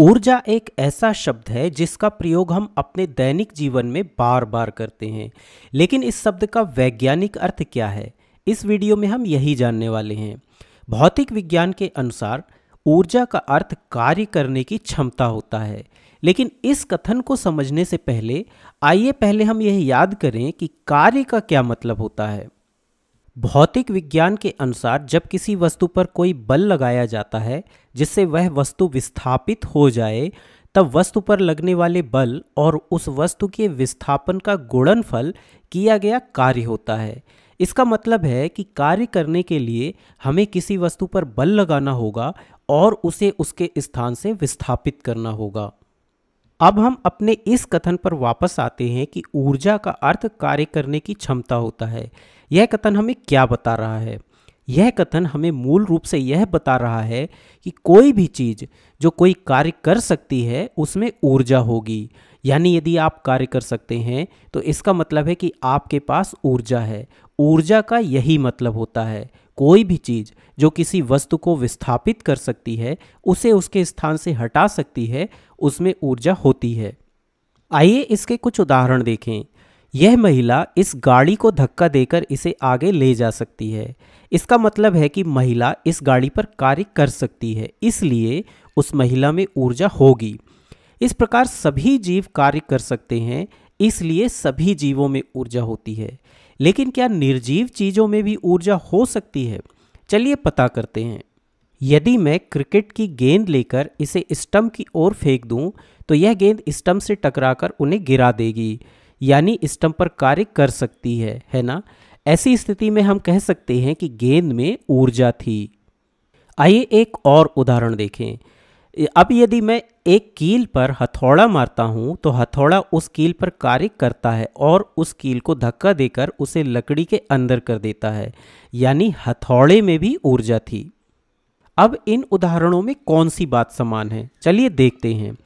ऊर्जा एक ऐसा शब्द है जिसका प्रयोग हम अपने दैनिक जीवन में बार बार करते हैं लेकिन इस शब्द का वैज्ञानिक अर्थ क्या है इस वीडियो में हम यही जानने वाले हैं भौतिक विज्ञान के अनुसार ऊर्जा का अर्थ कार्य करने की क्षमता होता है लेकिन इस कथन को समझने से पहले आइए पहले हम यह याद करें कि कार्य का क्या मतलब होता है भौतिक विज्ञान के अनुसार जब किसी वस्तु पर कोई बल लगाया जाता है जिससे वह वस्तु विस्थापित हो जाए तब वस्तु पर लगने वाले बल और उस वस्तु के विस्थापन का गुणनफल किया गया कार्य होता है इसका मतलब है कि कार्य करने के लिए हमें किसी वस्तु पर बल लगाना होगा और उसे उसके स्थान से विस्थापित करना होगा अब हम अपने इस कथन पर वापस आते हैं कि ऊर्जा का अर्थ कार्य करने की क्षमता होता है यह कथन हमें क्या बता रहा है यह कथन हमें मूल रूप से यह बता रहा है कि कोई भी चीज़ जो कोई कार्य कर सकती है उसमें ऊर्जा होगी यानी यदि आप कार्य कर सकते हैं तो इसका मतलब है कि आपके पास ऊर्जा है ऊर्जा का यही मतलब होता है कोई भी चीज़ जो किसी वस्तु को विस्थापित कर सकती है उसे उसके स्थान से हटा सकती है उसमें ऊर्जा होती है आइए इसके कुछ उदाहरण देखें यह महिला इस गाड़ी को धक्का देकर इसे आगे ले जा सकती है इसका मतलब है कि महिला इस गाड़ी पर कार्य कर सकती है इसलिए उस महिला में ऊर्जा होगी इस प्रकार सभी जीव कार्य कर सकते हैं इसलिए सभी जीवों में ऊर्जा होती है लेकिन क्या निर्जीव चीज़ों में भी ऊर्जा हो सकती है चलिए पता करते हैं यदि मैं क्रिकेट की गेंद लेकर इसे स्टम्प की ओर फेंक दूं, तो यह गेंद स्टम्प से टकराकर उन्हें गिरा देगी यानी स्टम्प पर कार्य कर सकती है है ना ऐसी स्थिति में हम कह सकते हैं कि गेंद में ऊर्जा थी आइए एक और उदाहरण देखें अब यदि मैं एक कील पर हथौड़ा मारता हूँ तो हथौड़ा उस कील पर कार्य करता है और उस कील को धक्का देकर उसे लकड़ी के अंदर कर देता है यानी हथौड़े में भी ऊर्जा थी अब इन उदाहरणों में कौन सी बात समान है चलिए देखते हैं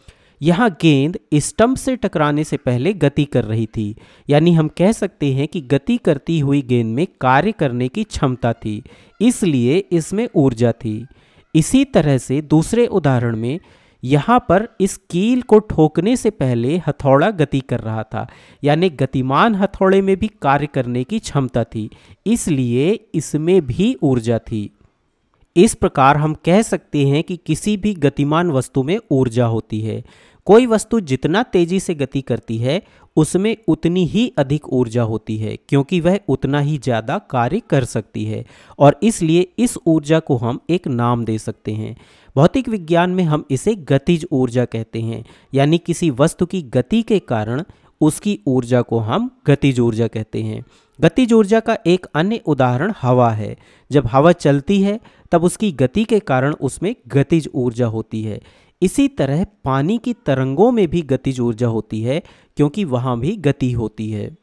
यहाँ गेंद स्टंप से टकराने से पहले गति कर रही थी यानी हम कह सकते हैं कि गति करती हुई गेंद में कार्य करने की क्षमता थी इसलिए इसमें ऊर्जा थी इसी तरह से दूसरे उदाहरण में यहाँ पर इस कील को ठोकने से पहले हथौड़ा गति कर रहा था यानी गतिमान हथौड़े में भी कार्य करने की क्षमता थी इसलिए इसमें भी ऊर्जा थी इस प्रकार हम कह सकते हैं कि किसी भी गतिमान वस्तु में ऊर्जा होती है कोई वस्तु जितना तेजी से गति करती है उसमें उतनी ही अधिक ऊर्जा होती है क्योंकि वह उतना ही ज़्यादा कार्य कर सकती है और इसलिए इस ऊर्जा को हम एक नाम दे सकते हैं भौतिक विज्ञान में हम इसे गतिज ऊर्जा कहते हैं यानी किसी वस्तु की गति के कारण उसकी ऊर्जा को हम गतिज ऊर्जा कहते हैं गतिज ऊर्जा का एक अन्य उदाहरण हवा है जब हवा चलती है तब उसकी गति के कारण उसमें गतिज ऊर्जा होती है इसी तरह पानी की तरंगों में भी गतिज ऊर्जा होती है क्योंकि वहाँ भी गति होती है